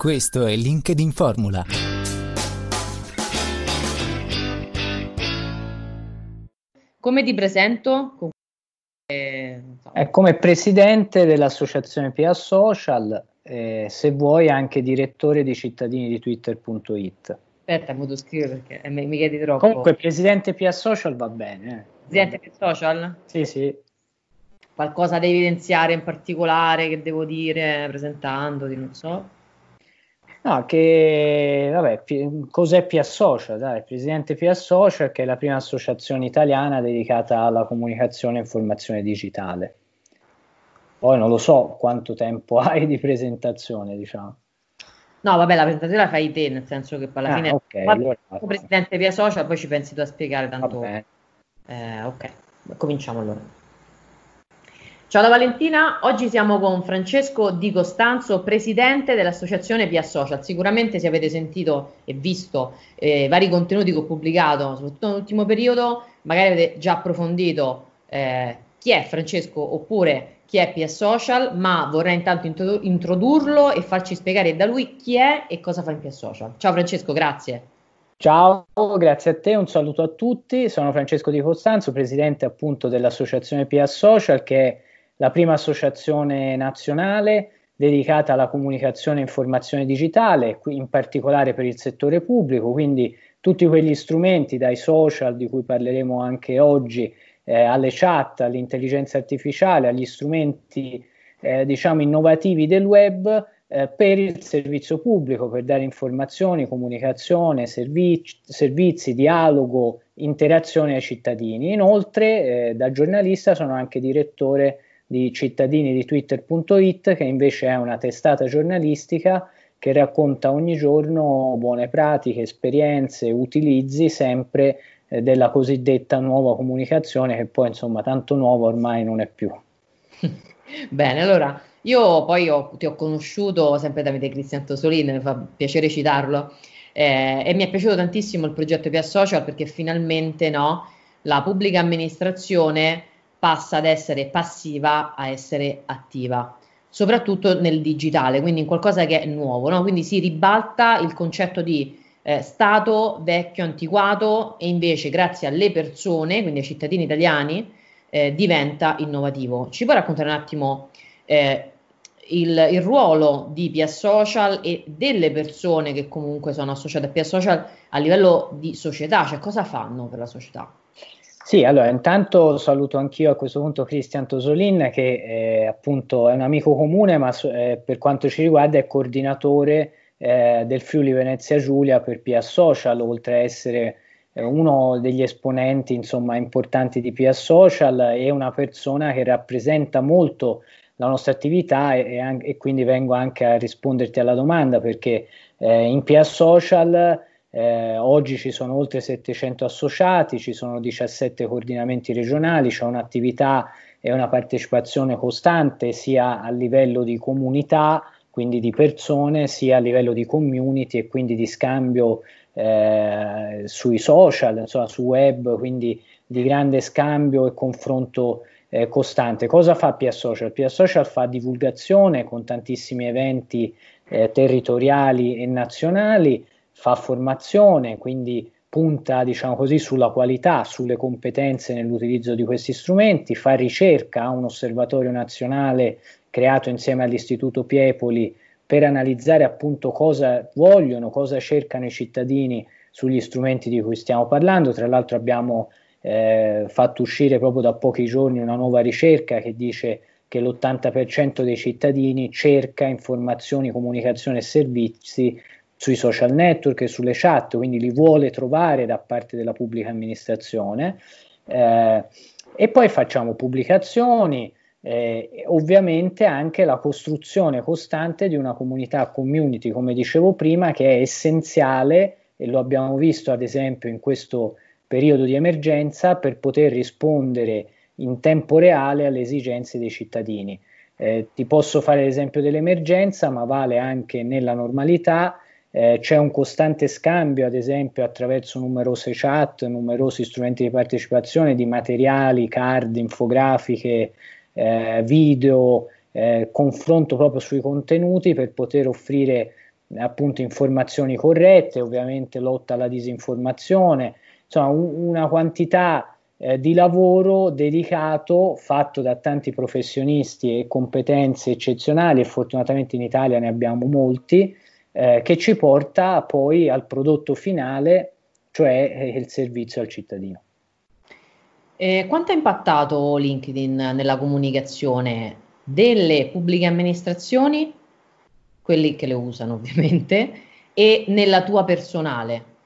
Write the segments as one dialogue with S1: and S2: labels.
S1: Questo è LinkedIn Formula.
S2: Come ti presento? Eh,
S1: è come presidente dell'associazione PA Social, eh, se vuoi anche direttore di cittadini di Twitter.it.
S2: Aspetta, mi devo scrivere perché eh, mi, chiedi troppo. Comunque, presidente
S1: PA Social va bene. Eh.
S2: Presidente PA Social? Sì, sì. Qualcosa da evidenziare in particolare che devo dire presentandoti, non so.
S1: No, che vabbè, cos'è Piassocia? Dai, il presidente Piassocia che è la prima associazione italiana dedicata alla comunicazione e informazione digitale. Poi non lo so quanto tempo hai di presentazione, diciamo.
S2: No, vabbè, la presentazione la fai te, nel senso che poi alla ah, fine okay, allora, presidente Piassocia, poi ci pensi tu a spiegare tanto. Eh, ok, cominciamo allora. Ciao da Valentina, oggi siamo con Francesco Di Costanzo, presidente dell'associazione Pia Social. Sicuramente se avete sentito e visto eh, vari contenuti che ho pubblicato, soprattutto nell'ultimo periodo, magari avete già approfondito eh, chi è Francesco oppure chi è Pia Social, ma vorrei intanto introdurlo e farci spiegare da lui chi è e cosa fa in Pia Social. Ciao Francesco, grazie. Ciao,
S1: grazie a te, un saluto a tutti. Sono Francesco Di Costanzo, presidente appunto dell'associazione Pia Social che è la prima associazione nazionale dedicata alla comunicazione e informazione digitale, in particolare per il settore pubblico, quindi tutti quegli strumenti dai social di cui parleremo anche oggi, eh, alle chat, all'intelligenza artificiale, agli strumenti eh, diciamo innovativi del web eh, per il servizio pubblico, per dare informazioni, comunicazione, servizi, servizi dialogo, interazione ai cittadini. Inoltre eh, da giornalista sono anche direttore di cittadini di twitter.it che invece è una testata giornalistica che racconta ogni giorno buone pratiche, esperienze, utilizzi sempre eh, della cosiddetta nuova comunicazione che poi insomma tanto nuova ormai non è più.
S2: Bene, allora io poi ho, ti ho conosciuto sempre Davide Cristian Tosolino, mi fa piacere citarlo eh, e mi è piaciuto tantissimo il progetto Pia Social perché finalmente no, la pubblica amministrazione passa ad essere passiva a essere attiva, soprattutto nel digitale, quindi in qualcosa che è nuovo, no? quindi si ribalta il concetto di eh, stato vecchio, antiquato e invece grazie alle persone, quindi ai cittadini italiani, eh, diventa innovativo. Ci puoi raccontare un attimo eh, il, il, ruolo di PS Social e delle persone che comunque sono associate a PS Social a livello di società, cioè cosa fanno per la società?
S1: Sì, allora intanto saluto anch'io a questo punto Cristian Tosolin che è, eh, appunto è un amico comune ma eh, per quanto ci riguarda è coordinatore eh, del Friuli Venezia Giulia per Pia Social oltre a essere eh, uno degli esponenti insomma importanti di Pia Social è una persona che rappresenta molto la nostra attività e, e, e quindi vengo anche a risponderti alla domanda perché eh, in Pia Social eh, oggi ci sono oltre 700 associati, ci sono 17 coordinamenti regionali, c'è un'attività e una partecipazione costante sia a livello di comunità, quindi di persone, sia a livello di community e quindi di scambio eh, sui social, insomma, su web, quindi di grande scambio e confronto eh, costante. Cosa fa PS Social? PS Social fa divulgazione con tantissimi eventi eh, territoriali e nazionali fa formazione, quindi punta diciamo così, sulla qualità, sulle competenze nell'utilizzo di questi strumenti, fa ricerca, a un osservatorio nazionale creato insieme all'Istituto Piepoli per analizzare appunto cosa vogliono, cosa cercano i cittadini sugli strumenti di cui stiamo parlando. Tra l'altro abbiamo eh, fatto uscire proprio da pochi giorni una nuova ricerca che dice che l'80% dei cittadini cerca informazioni, comunicazione e servizi sui social network e sulle chat, quindi li vuole trovare da parte della pubblica amministrazione. Eh, e poi facciamo pubblicazioni, eh, ovviamente anche la costruzione costante di una comunità community, come dicevo prima, che è essenziale e lo abbiamo visto ad esempio in questo periodo di emergenza per poter rispondere in tempo reale alle esigenze dei cittadini. Eh, ti posso fare l'esempio dell'emergenza, ma vale anche nella normalità eh, c'è un costante scambio, ad esempio, attraverso numerose chat, numerosi strumenti di partecipazione di materiali, card, infografiche, eh, video, eh, confronto proprio sui contenuti per poter offrire appunto informazioni corrette, ovviamente lotta alla disinformazione, insomma un, una quantità eh, di lavoro dedicato fatto da tanti professionisti e competenze eccezionali e fortunatamente in Italia ne abbiamo molti eh, che ci porta poi al prodotto finale, cioè eh, il servizio al cittadino.
S2: Eh, quanto ha impattato LinkedIn nella comunicazione delle pubbliche amministrazioni, quelli che le usano ovviamente, e nella tua personale?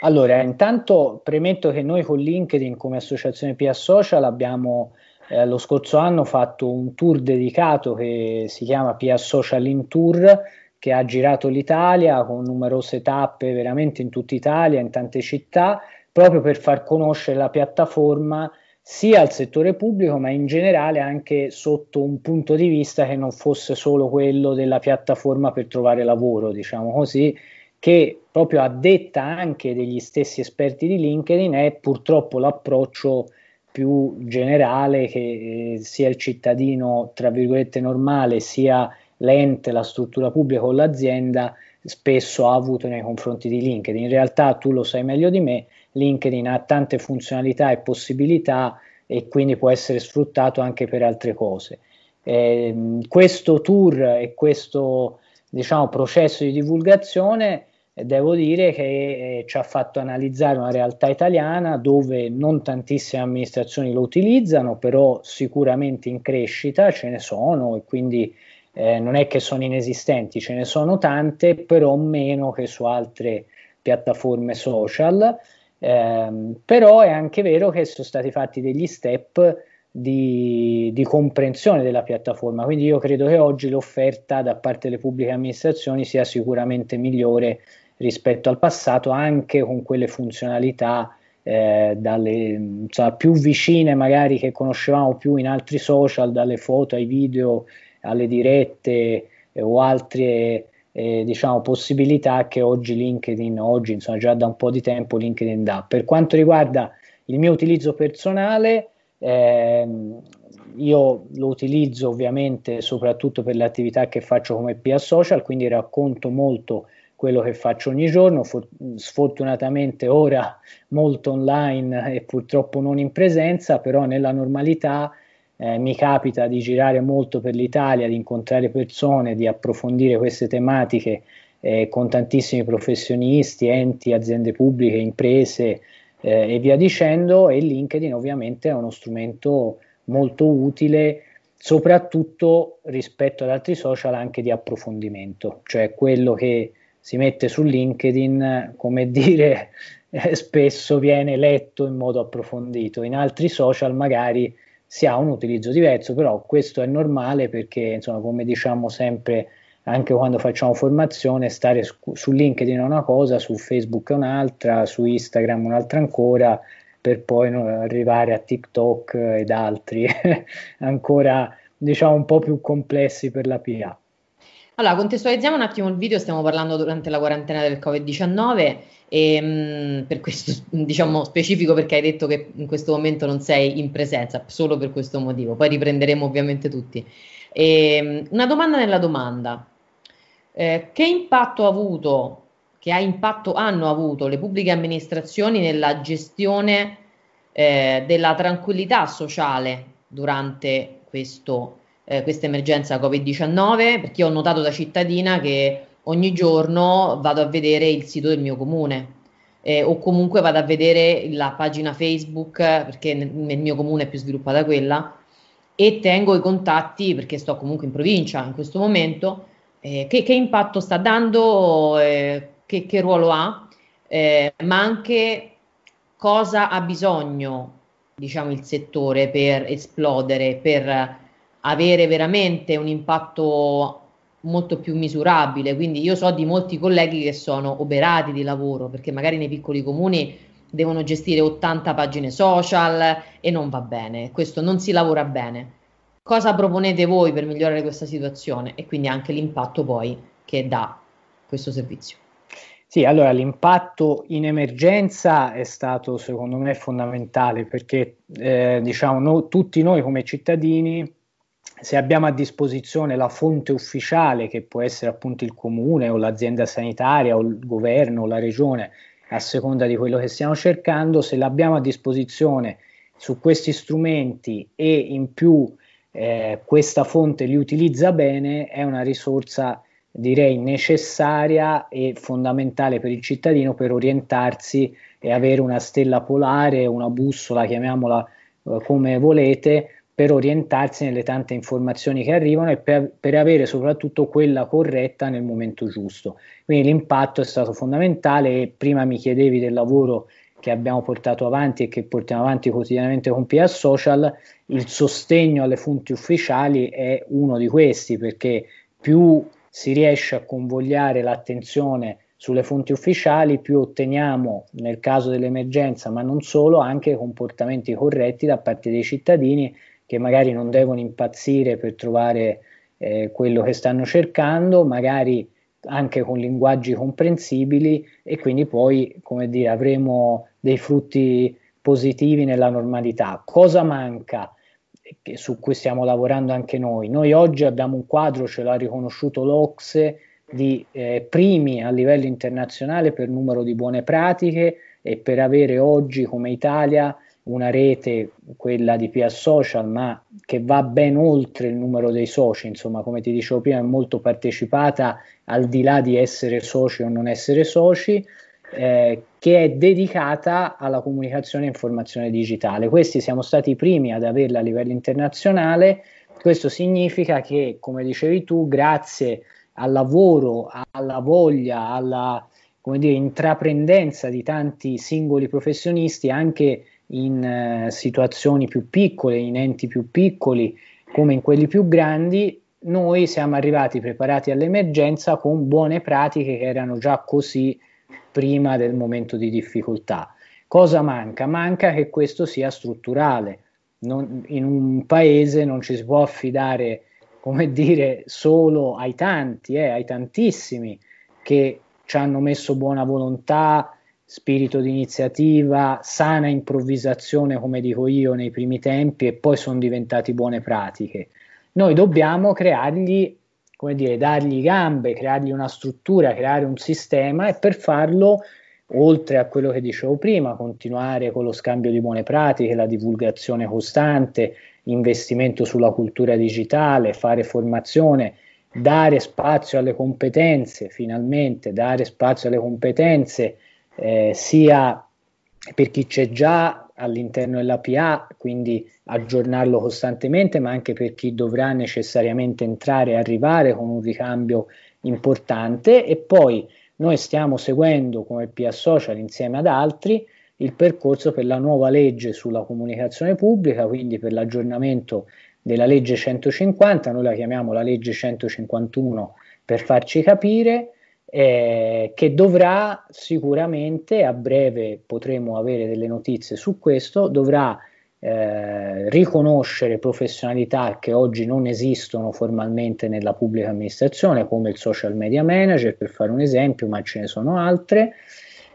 S1: Allora, intanto premetto che noi con LinkedIn come associazione PIA Social abbiamo eh, lo scorso anno fatto un tour dedicato che si chiama PIA Social in Tour, che ha girato l'Italia con numerose tappe veramente in tutta Italia, in tante città, proprio per far conoscere la piattaforma sia al settore pubblico, ma in generale anche sotto un punto di vista che non fosse solo quello della piattaforma per trovare lavoro, diciamo così, che proprio a detta anche degli stessi esperti di LinkedIn è purtroppo l'approccio più generale che eh, sia il cittadino, tra virgolette, normale, sia il l'ente, la struttura pubblica o l'azienda spesso ha avuto nei confronti di LinkedIn. In realtà tu lo sai meglio di me, LinkedIn ha tante funzionalità e possibilità e quindi può essere sfruttato anche per altre cose. Eh, questo tour e questo diciamo, processo di divulgazione devo dire che eh, ci ha fatto analizzare una realtà italiana dove non tantissime amministrazioni lo utilizzano, però sicuramente in crescita ce ne sono e quindi eh, non è che sono inesistenti, ce ne sono tante, però meno che su altre piattaforme social. Eh, però è anche vero che sono stati fatti degli step di, di, comprensione della piattaforma, quindi io credo che oggi l'offerta da parte delle pubbliche amministrazioni sia sicuramente migliore rispetto al passato, anche con quelle funzionalità eh, dalle, insomma, più vicine magari che conoscevamo più in altri social, dalle foto ai video alle dirette eh, o altre eh, diciamo, possibilità che oggi LinkedIn, oggi insomma già da un po' di tempo LinkedIn dà. Per quanto riguarda il mio utilizzo personale, ehm, io lo utilizzo ovviamente soprattutto per le attività che faccio come PIA social, quindi racconto molto quello che faccio ogni giorno, For- sfortunatamente ora molto online e purtroppo non in presenza, però nella normalità eh, mi capita di girare molto per l'Italia, di incontrare persone, di approfondire queste tematiche eh, con tantissimi professionisti, enti, aziende pubbliche, imprese eh, e via dicendo e LinkedIn ovviamente è uno strumento molto utile soprattutto rispetto ad altri social anche di approfondimento, cioè quello che si mette su LinkedIn, come dire, spesso viene letto in modo approfondito, in altri social magari si ha un utilizzo diverso, però questo è normale perché, insomma, come diciamo sempre anche quando facciamo formazione, stare scu- su LinkedIn è una cosa, su Facebook è un'altra, su Instagram un'altra ancora, per poi arrivare a TikTok ed altri ancora, diciamo, un po' più complessi per la PA.
S2: Allora, contestualizziamo un attimo il video, stiamo parlando durante la quarantena del Covid-19 e mh, per questo diciamo specifico perché hai detto che in questo momento non sei in presenza, solo per questo motivo, poi riprenderemo ovviamente tutti. E, ehm, una domanda nella domanda, eh, che impatto ha avuto, che ha impatto hanno avuto le pubbliche amministrazioni nella gestione eh, della tranquillità sociale durante questo periodo? eh, questa emergenza Covid-19, perché io ho notato da cittadina che ogni giorno vado a vedere il sito del mio comune. Eh, o comunque vado a vedere la pagina Facebook perché nel, nel mio comune è più sviluppata quella e tengo i contatti perché sto comunque in provincia in questo momento. Eh, che, che, impatto sta dando, eh, che, che, ruolo ha, eh, ma anche cosa ha bisogno diciamo, il settore per esplodere, per avere veramente un impatto molto più misurabile. Quindi io so di molti colleghi che sono oberati di lavoro perché magari nei piccoli comuni devono gestire 80 pagine social e non va bene, questo non si lavora bene. Cosa proponete voi per migliorare questa situazione e quindi anche l'impatto poi che dà questo servizio? Sì, allora l'impatto in
S1: emergenza è stato secondo me fondamentale perché eh, diciamo no, tutti noi come cittadini se abbiamo a disposizione la fonte ufficiale, che può essere appunto il comune o l'azienda sanitaria o il governo o la regione, a seconda di quello che stiamo cercando, se l'abbiamo a disposizione su questi strumenti e in più eh, questa fonte li utilizza bene, è una risorsa direi necessaria e fondamentale per il cittadino per orientarsi e avere una stella polare, una bussola, chiamiamola eh, come volete, per orientarsi nelle tante informazioni che arrivano e per, per, avere soprattutto quella corretta nel momento giusto. Quindi l'impatto è stato fondamentale e prima mi chiedevi del lavoro che abbiamo portato avanti e che portiamo avanti quotidianamente con PR Social, il sostegno alle fonti ufficiali è uno di questi perché più si riesce a convogliare l'attenzione sulle fonti ufficiali, più otteniamo nel caso dell'emergenza, ma non solo, anche comportamenti corretti da parte dei cittadini che magari non devono impazzire per trovare eh, quello che stanno cercando, magari anche con linguaggi comprensibili e quindi poi, come dire, avremo dei frutti positivi nella normalità. Cosa manca? Eh, su cui stiamo lavorando anche noi. Noi oggi abbiamo un quadro, ce l'ha riconosciuto l'Ocse, di eh, primi a livello internazionale per numero di buone pratiche e per avere oggi come Italia una rete, quella di PS Social, ma che va ben oltre il numero dei soci, insomma, come ti dicevo prima, è molto partecipata al di là di essere soci o non essere soci, eh, che è dedicata alla comunicazione e informazione digitale. Questi siamo stati i primi ad averla a livello internazionale, questo significa che, come dicevi tu, grazie al lavoro, alla voglia, alla come dire, intraprendenza di tanti singoli professionisti, anche in eh, situazioni più piccole, in enti più piccoli come in quelli più grandi, noi siamo arrivati preparati all'emergenza con buone pratiche che erano già così prima del momento di difficoltà. Cosa manca? Manca che questo sia strutturale. Non, in un paese non ci si può affidare, come dire, solo ai tanti, eh, ai tantissimi che ci hanno messo buona volontà, spirito di iniziativa, sana improvvisazione, come dico io, nei primi tempi e poi sono diventati buone pratiche. Noi dobbiamo creargli, come dire, dargli gambe, creargli una struttura, creare un sistema e per farlo, oltre a quello che dicevo prima, continuare con lo scambio di buone pratiche, la divulgazione costante, investimento sulla cultura digitale, fare formazione, dare spazio alle competenze, finalmente dare spazio alle competenze eh, sia per chi c'è già all'interno dell'APA, quindi aggiornarlo costantemente, ma anche per chi dovrà necessariamente entrare e arrivare con un ricambio importante. E poi noi stiamo seguendo come PA Social insieme ad altri il percorso per la nuova legge sulla comunicazione pubblica, quindi per l'aggiornamento della legge 150, noi la chiamiamo la legge 151 per farci capire, eh, che dovrà sicuramente a breve potremo avere delle notizie su questo, dovrà eh, riconoscere professionalità che oggi non esistono formalmente nella pubblica amministrazione, come il social media manager, per fare un esempio, ma ce ne sono altre.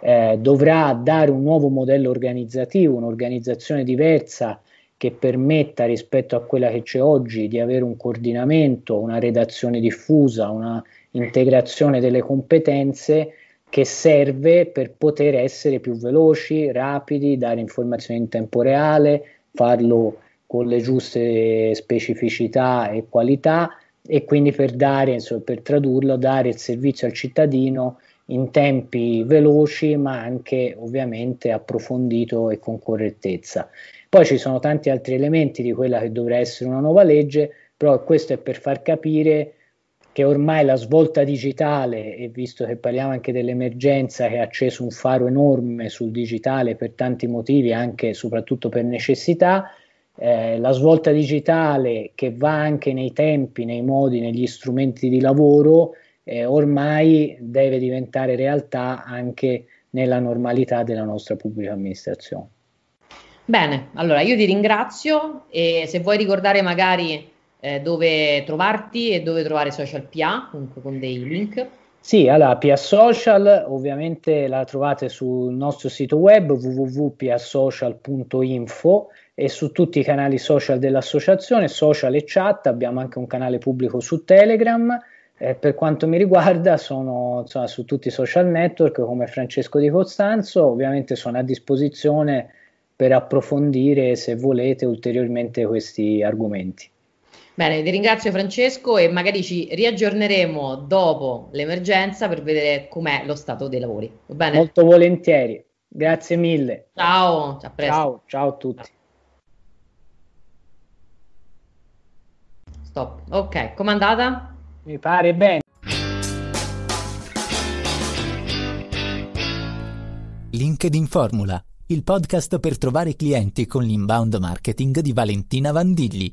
S1: Eh, dovrà dare un nuovo modello organizzativo, un'organizzazione diversa che permetta rispetto a quella che c'è oggi di avere un coordinamento, una redazione diffusa, una integrazione delle competenze che serve per poter essere più veloci, rapidi, dare informazioni in tempo reale, farlo con le giuste specificità e qualità e quindi per dare, insomma, per tradurlo, dare il servizio al cittadino in tempi veloci ma anche ovviamente approfondito e con correttezza. Poi ci sono tanti altri elementi di quella che dovrà essere una nuova legge, però questo è per far capire che ormai la svolta digitale, e visto che parliamo anche dell'emergenza che ha acceso un faro enorme sul digitale per tanti motivi, anche e soprattutto per necessità, eh, la svolta digitale che va anche nei tempi, nei modi, negli strumenti di lavoro, eh, ormai deve diventare realtà anche nella normalità della nostra pubblica amministrazione.
S2: Bene, allora io ti ringrazio e se vuoi ricordare magari eh, dove trovarti e dove trovare Social PA, comunque con dei
S1: link. Sì, allora PA Social ovviamente la trovate sul nostro sito web www.pasocial.info e su tutti i canali social dell'associazione, social e chat, abbiamo anche un canale pubblico su Telegram eh, per quanto mi riguarda sono insomma, su tutti i social network come Francesco Di Costanzo, ovviamente sono a disposizione per approfondire se volete ulteriormente questi argomenti.
S2: Bene, ti ringrazio Francesco e magari ci riaggiorneremo dopo l'emergenza per vedere com'è lo stato dei lavori. Va bene? Molto volentieri, grazie mille. Ciao, a presto. Ciao, ciao a tutti. Stop, ok, com'è andata? Mi pare bene.
S1: LinkedIn Formula, il podcast per trovare clienti con l'inbound marketing di Valentina Vandilli.